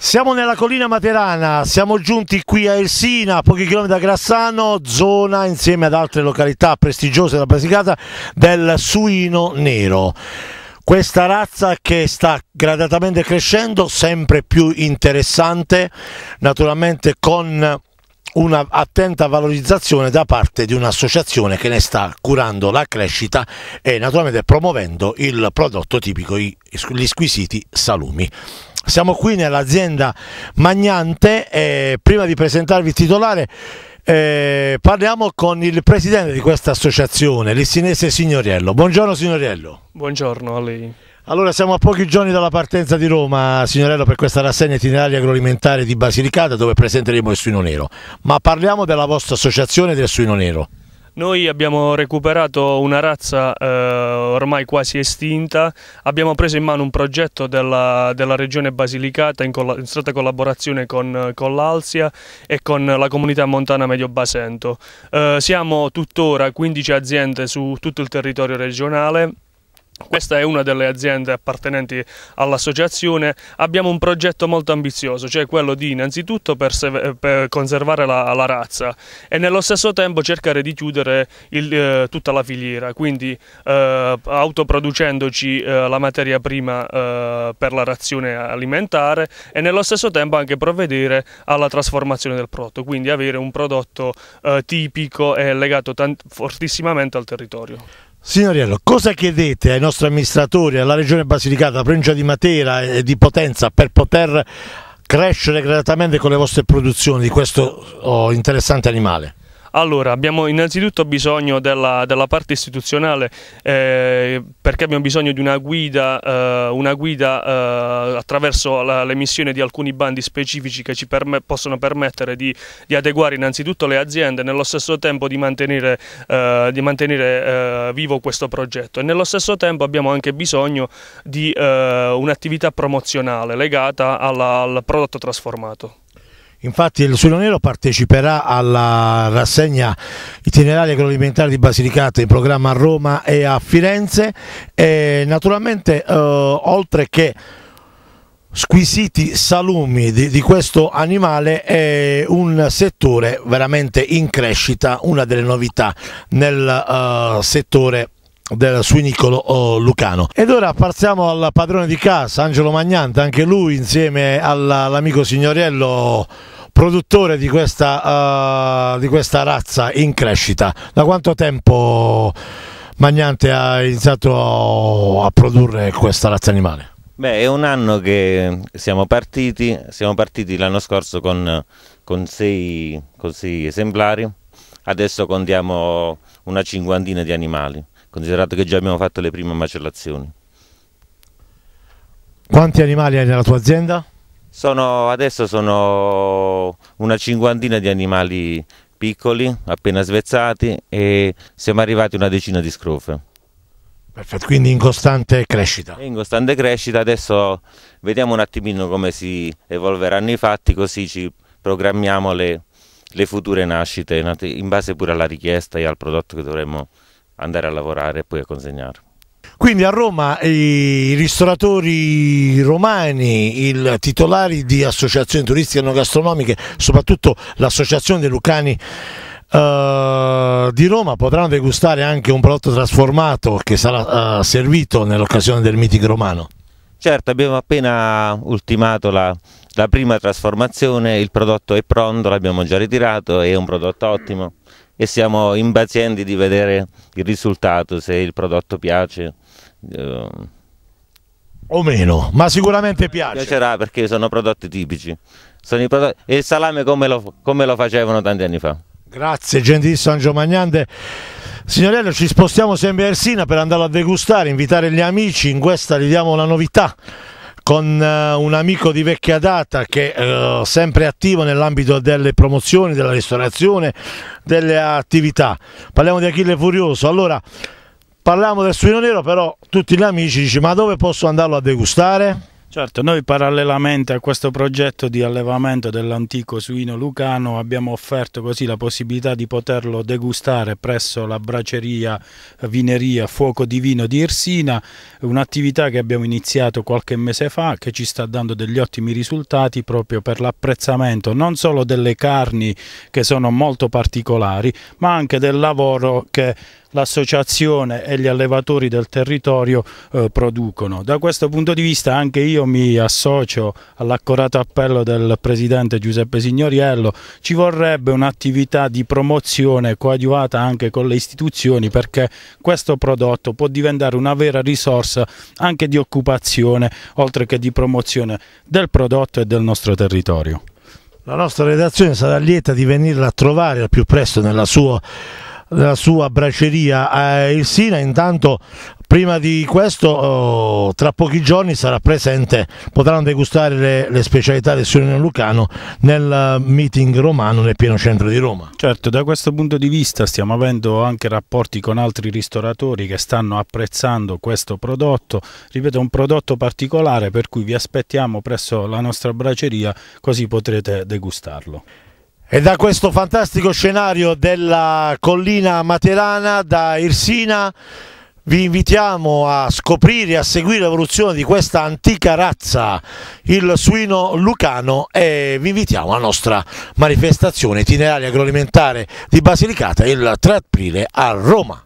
Siamo nella collina materana, siamo giunti qui a Elsina, a pochi chilometri da Grassano, zona insieme ad altre località prestigiose della Basilicata del suino nero. Questa razza che sta gradatamente crescendo, sempre più interessante, naturalmente con un'attenta valorizzazione da parte di un'associazione che ne sta curando la crescita e naturalmente promuovendo il prodotto tipico, gli squisiti salumi. Siamo qui nell'azienda Magnante e prima di presentarvi il titolare eh, parliamo con il presidente di questa associazione, l'Issinese Signoriello. Buongiorno Signoriello. Buongiorno a lei. Allora siamo a pochi giorni dalla partenza di Roma, Signorello, per questa rassegna itineraria agroalimentare di Basilicata dove presenteremo il suino nero. Ma parliamo della vostra associazione del suino nero. Noi abbiamo recuperato una razza eh, ormai quasi estinta, abbiamo preso in mano un progetto della, della regione Basilicata in, colla in stretta collaborazione con, con l'Alsia e con la comunità montana Medio Basento. Eh, siamo tuttora 15 aziende su tutto il territorio regionale questa è una delle aziende appartenenti all'associazione. Abbiamo un progetto molto ambizioso, cioè quello di innanzitutto eh, per conservare la, la, razza e nello stesso tempo cercare di chiudere il, eh, tutta la filiera, quindi eh, autoproducendoci eh, la materia prima eh, per la razione alimentare e nello stesso tempo anche provvedere alla trasformazione del prodotto, quindi avere un prodotto eh, tipico e legato fortissimamente al territorio. Signoriello, cosa chiedete ai nostri amministratori, alla Regione Basilicata, alla Provincia di Matera e di Potenza per poter crescere gratamente con le vostre produzioni di questo oh, interessante animale? Allora, abbiamo innanzitutto bisogno della, della parte istituzionale eh, perché abbiamo bisogno di una guida, eh, una guida eh, attraverso l'emissione di alcuni bandi specifici che ci perm possono permettere di, di, adeguare innanzitutto le aziende e nello stesso tempo di mantenere, eh, di mantenere eh, vivo questo progetto. E nello stesso tempo abbiamo anche bisogno di eh, un'attività promozionale legata alla, al prodotto trasformato. Infatti il Suino Nero parteciperà alla rassegna itineraria agroalimentare di Basilicata in programma a Roma e a Firenze e naturalmente eh, oltre che squisiti salumi di, di, questo animale è un settore veramente in crescita, una delle novità nel uh, settore del suinicolo oh, Lucano. Ed ora passiamo al padrone di casa, Angelo Magnante, anche lui insieme all'amico Signoriello produttore di questa, uh, di questa razza in crescita. Da quanto tempo Magnante ha iniziato a produrre questa razza animale? Beh, è un anno che siamo partiti, siamo partiti l'anno scorso con, con, sei, con sei esemplari, adesso contiamo una cinquantina di animali considerato che già abbiamo fatto le prime macellazioni. Quanti animali hai nella tua azienda? Sono, adesso sono una cinquantina di animali piccoli, appena svezzati e siamo arrivati a una decina di scrofe. Perfetto, quindi in costante crescita. In costante crescita, adesso vediamo un attimino come si evolveranno i fatti, così ci programmiamo le, le future nascite in base pure alla richiesta e al prodotto che dovremmo andare a lavorare e poi a consegnare. Quindi a Roma i ristoratori romani, i titolari di associazioni turistiche e non gastronomiche, soprattutto l'associazione dei Lucani Uh, di Roma potranno degustare anche un prodotto trasformato che sarà uh, servito nell'occasione del meeting romano. Certo, abbiamo appena ultimato la, la prima trasformazione, il prodotto è pronto, l'abbiamo già ritirato, è un prodotto ottimo e siamo impazienti di vedere il risultato, se il prodotto piace. Eh. O meno, ma sicuramente piace. Piacerà perché sono prodotti tipici. Sono prodotti... E il salame come lo, come lo facevano tanti anni fa. Grazie, gentilissimo Angelo Magnande. Signorello, ci spostiamo sempre a Ersina per andarlo a degustare, invitare gli amici, in questa gli diamo la novità con eh, un amico di vecchia data che è eh, sempre attivo nell'ambito delle promozioni, della ristorazione, delle attività. Parliamo di Achille Furioso. Allora, parliamo del suino nero, però tutti gli amici dicono ma dove posso andarlo a degustare? Certo, noi parallelamente a questo progetto di allevamento dell'antico suino lucano abbiamo offerto così la possibilità di poterlo degustare presso la braceria eh, vineria Fuoco Divino di Irsina, un'attività che abbiamo iniziato qualche mese fa che ci sta dando degli ottimi risultati proprio per l'apprezzamento non solo delle carni che sono molto particolari ma anche del lavoro che l'associazione e gli allevatori del territorio eh, producono. Da questo punto di vista anche io mi associo all'accorato appello del Presidente Giuseppe Signoriello, ci vorrebbe un'attività di promozione coadiuvata anche con le istituzioni perché questo prodotto può diventare una vera risorsa anche di occupazione oltre che di promozione del prodotto e del nostro territorio. La nostra redazione sarà lieta di venirla a trovare al più presto nella sua la sua braceria a eh, Il Sina, intanto prima di questo oh, tra pochi giorni sarà presente, potranno degustare le, le specialità del Soriano Lucano nel eh, meeting romano nel pieno centro di Roma. Certo, da questo punto di vista stiamo avendo anche rapporti con altri ristoratori che stanno apprezzando questo prodotto, ripeto un prodotto particolare per cui vi aspettiamo presso la nostra braceria così potrete degustarlo. E da questo fantastico scenario della collina materana, da Irsina, vi invitiamo a scoprire e a seguire l'evoluzione di questa antica razza, il suino lucano, e vi invitiamo alla nostra manifestazione itineraria agroalimentare di Basilicata il 3 aprile a Roma.